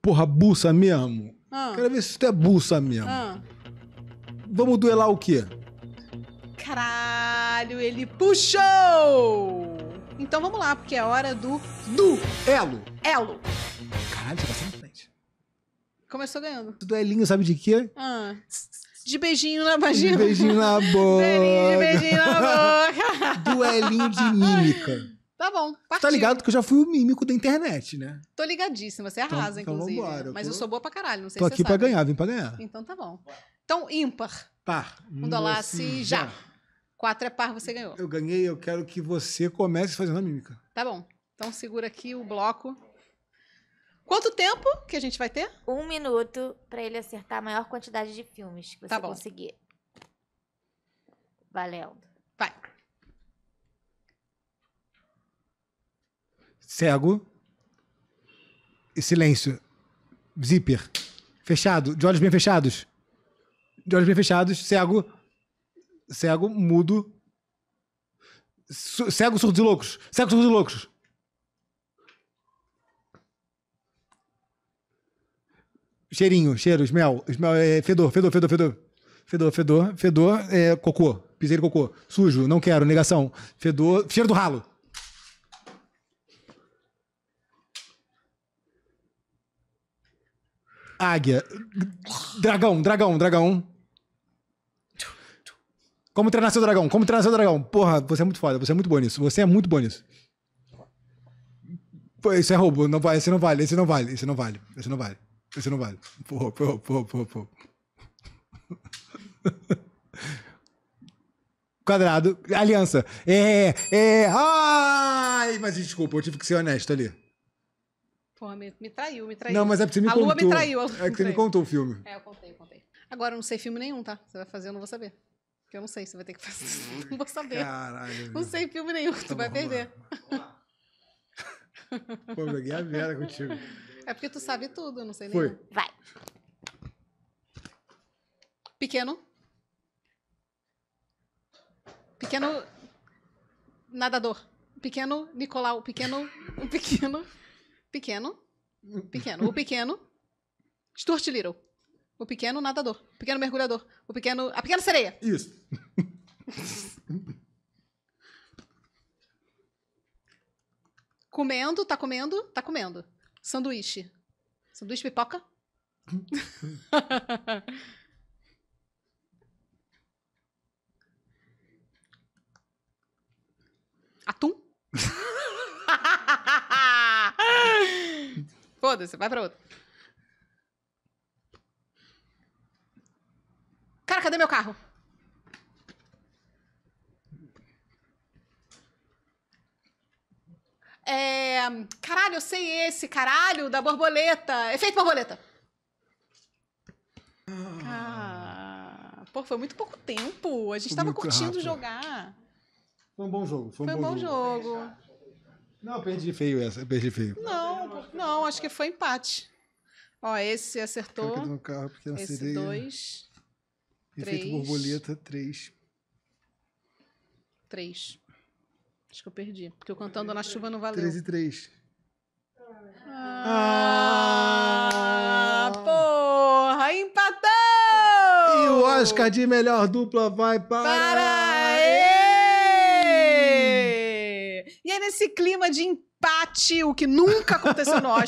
Porra, bussa mesmo? Ah. Quero ver se tu é bussa mesmo. Ah. Vamos duelar o quê? Caralho, ele puxou! Então vamos lá, porque é hora do duelo. Elo. Caralho, você passou tá na frente. Começou ganhando. Duelinho, é sabe de quê? Ah. De beijinho na vagina. De beijinho na boca. de beijinho na boca. Duelinho de mímica. Tá bom. Tá partiu. Tá ligado que eu já fui o mímico da internet, né? Tô ligadíssima, você então, arrasa, então, inclusive. Então vambora, Mas eu, tô... eu sou boa pra caralho, não sei tô se Tô aqui sabe. pra ganhar, vim pra ganhar. Então tá bom. Então, ímpar. Par. Um dólar se assim, já. Quatro é par, você ganhou. Eu ganhei, eu quero que você comece fazendo a mímica. Tá bom. Então segura aqui o bloco. Quanto tempo que a gente vai ter? Um minuto para ele acertar a maior quantidade de filmes que tá você tá conseguir. Valendo. cego. Silêncio. Zíper. Fechado. De olhos bem fechados. De olhos bem fechados. Cego. Cego. Mudo. Cego, surdos e loucos. Cego, surdos e loucos. Cheirinho, cheiros, smell, é, fedor, fedor, fedor, fedor. Fedor, fedor, fedor, é, cocô. Piseiro cocô. Sujo, não quero, negação. Fedor, cheiro do ralo. Águia. Dragão, dragão, dragão. Como treinar seu dragão? Como treinar seu dragão? Porra, você é muito foda, você é muito bom nisso. Você é muito bom nisso. Pô, isso é roubo, não, esse não vale, esse não vale, esse não vale, esse não vale, esse não vale. Porra, porra, porra, porra, porra. Quadrado, aliança. É, é. é. Ai, mas desculpa, eu tive que ser honesto ali me, me traiu, me traiu. Não, mas é porque você me a contou. Lua me traiu, a Lua me traiu. É que você me contou o filme. É, eu contei, eu contei. Agora eu não sei filme nenhum, tá? Você vai fazer, eu não vou saber. Porque eu não sei, você vai ter que fazer. Não vou saber. Caralho. Não sei filme nenhum, tá tu bom, vai perder. Pô, peguei a Vera contigo. É porque tu sabe tudo, eu não sei Foi. nenhum. Vai. Pequeno. Pequeno nadador. Pequeno Nicolau. Pequeno. Pequeno. Pequeno. Hum. Pequeno. O pequeno. Stuart Little. O pequeno nadador. O pequeno mergulhador. O pequeno. A pequena sereia. Isso. comendo, tá comendo, tá comendo. Sanduíche. Sanduíche pipoca? Atum? Foda-se, vai pra outra. Cara, cadê meu carro? É... Caralho, eu sei esse, caralho, da borboleta. Efeito borboleta. Ah, pô, foi muito pouco tempo. A gente foi tava curtindo rápido. jogar. Foi um bom jogo. Foi, foi um, bom, bom jogo. jogo. Não, perdi feio essa, perdi feio. Não, não, acho que foi empate. Ó, esse acertou. Um carro, é esse dois. Efeito três, borboleta, três. Três. Acho que eu perdi. Porque eu cantando na chuva não valeu. Três e três. Ah, ah, porra! Empatou! E o Oscar de melhor dupla vai para... Para ele! nesse clima de empate, o que nunca aconteceu no